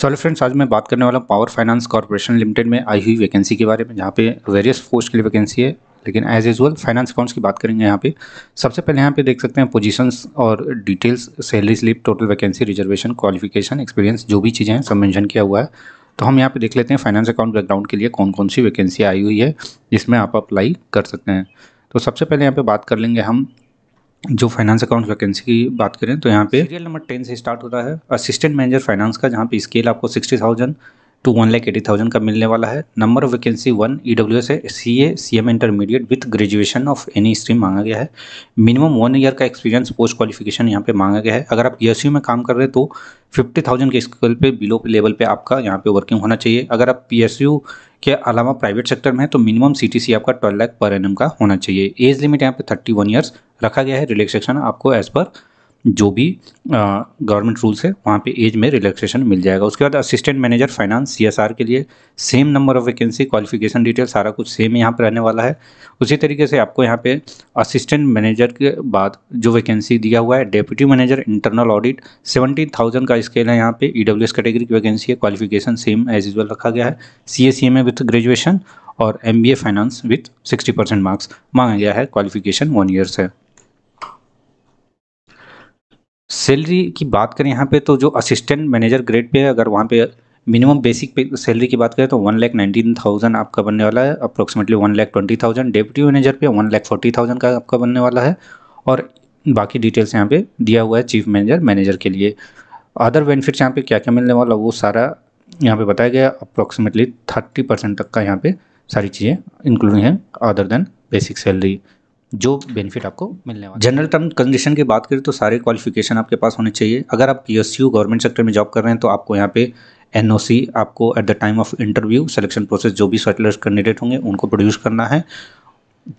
sorry friends आज मैं बात करने वाला पावर फाइनेंस कॉरपोरेशन लिमिटेड में आई हुई वैकेंसी के बारे में जहाँ पे वेरियस पोस्ट के लिए वैकेंसी है लेकिन एज यूजल फाइनेंस अकाउंट्स की बात करेंगे यहाँ पे सबसे पहले यहाँ पे देख सकते हैं पोजीशंस और details salary slip total vacancy reservation qualification experience जो भी चीज़ें हैं सब मैंशन किया हुआ है तो हम यहाँ पे देख लेते हैं फाइनेंस अकाउंट बैकग्राउंड के लिए कौन कौन सी वैकेंसी आई हुई है जिसमें आप अप्लाई कर सकते हैं तो सबसे पहले यहाँ पर बात कर लेंगे हम जो फाइनेंस अकाउंट वैकेंसी की बात करें तो यहाँ पे सीरियल नंबर टेन से स्टार्ट होता है असिस्टेंट मैनेजर फाइनेंस का जहाँ पे स्केल आपको sixty thousand to one lakh eighty thousand का मिलने वाला है number of vacancy one E W S है C A C M intermediate with graduation of any stream मांगा गया है मिनिमम वन ईयर का एक्सपीरियंस पोस्ट क्वालिफिकेशन यहाँ पे मांगा गया है अगर आप ई e में काम कर रहे हैं तो फिफ्टी थाउजेंड के स्केल पे बिलो लेवल पे आपका यहाँ पे वर्किंग होना चाहिए अगर आप पी के अलावा प्राइवेट सेक्टर में है तो मिनिमम सी आपका ट्वेल्व लाख पर एन का होना चाहिए एज लिमिट यहाँ पे थर्टी वन ईयर्स रखा गया है रिलैक्सेशन आपको एज पर जो भी गवर्नमेंट रूल्स है वहाँ पे एज में रिलैक्सेशन मिल जाएगा उसके बाद असिस्टेंट मैनेजर फाइनेंस सीएसआर के लिए same number of vacancy qualification detail सारा कुछ सेम यहाँ पर रहने वाला है उसी तरीके से आपको यहाँ पे असिस्टेंट मैनेजर के बाद जो वैकेंसी दिया हुआ है deputy manager internal audit seventy thousand का स्केल है यहाँ पे ई e कैटेगरी की वैकेंसी है क्वालिफिकेशन सेम एज यूजल रखा गया है C A C with graduation और M B A finance with sixty percent marks मांगा गया है क्वालिफिकेशन वन ईयर से सैलरी की बात करें यहाँ पे तो जो असिस्टेंट मैनेजर ग्रेड पे अगर वहाँ पे मिनिमम बेसिक पे सैलरी की बात करें तो वन लैख नाइन्टीन थाउजेंड आपका बनने वाला है approximately one lakh twenty thousand deputy manager पे वन लैख फोर्टी थाउजेंड का आपका बनने वाला है और बाकी डिटेल्स यहाँ पे दिया हुआ है चीफ मैनेजर मैनेजर के लिए अदर बेनिफिट्स यहाँ पे क्या क्या मिलने वाला वो सारा यहाँ पे बताया गया अप्रोक्सीमेटली थर्टी परसेंट तक का यहाँ पे सारी चीज़ें इंक्लूडिंग है अदर देन बेसिक सैलरी जो बेनिफिट आपको मिलने वाला जनरल टर्म कंडीशन की बात करें तो सारे क्वालिफिकेशन आपके पास होने चाहिए अगर आप पी गवर्नमेंट सेक्टर में जॉब कर रहे हैं तो आपको यहाँ पे एन आपको at the time of interview selection process जो भी सर्कुलर कैंडिडेट होंगे उनको प्रोड्यूस करना है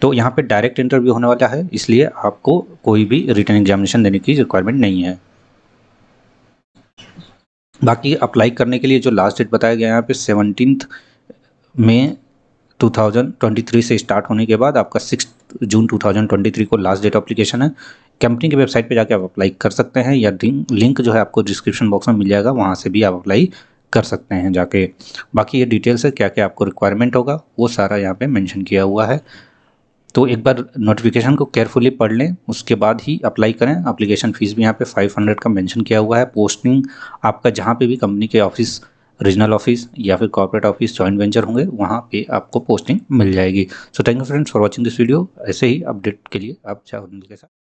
तो यहाँ पे डायरेक्ट इंटरव्यू होने वाला है इसलिए आपको कोई भी रिटर्न एग्जामिनेशन देने की रिक्वायरमेंट नहीं है बाकी अप्लाई करने के लिए जो लास्ट डेट बताया गया है यहाँ पे सेवनटीन में 2023 से स्टार्ट होने के बाद आपका सिक्स जून 2023 को लास्ट डेट अप्लीकेशन है कंपनी की वेबसाइट पे जाके आप अप्लाई कर सकते हैं या लिंक जो है आपको डिस्क्रिप्शन बॉक्स में मिल जाएगा वहाँ से भी आप अप्लाई कर सकते हैं जाके बाकी ये डिटेल्स है क्या क्या आपको रिक्वायरमेंट होगा वो सारा यहाँ पर मैंशन किया हुआ है तो एक बार नोटिफिकेशन को केयरफुली पढ़ लें उसके बाद ही अप्लाई करें अप्लीकेशन फ़ीस भी यहाँ पे 500 का मेंशन किया हुआ है पोस्टिंग आपका जहाँ पे भी कंपनी के ऑफिस रीजनल ऑफिस या फिर कॉर्पोरेट ऑफिस जॉइंट वेंचर होंगे वहाँ पे आपको पोस्टिंग मिल जाएगी so thank you friends for watching this video ऐसे ही अपडेट के लिए आप चाहे तो के साथ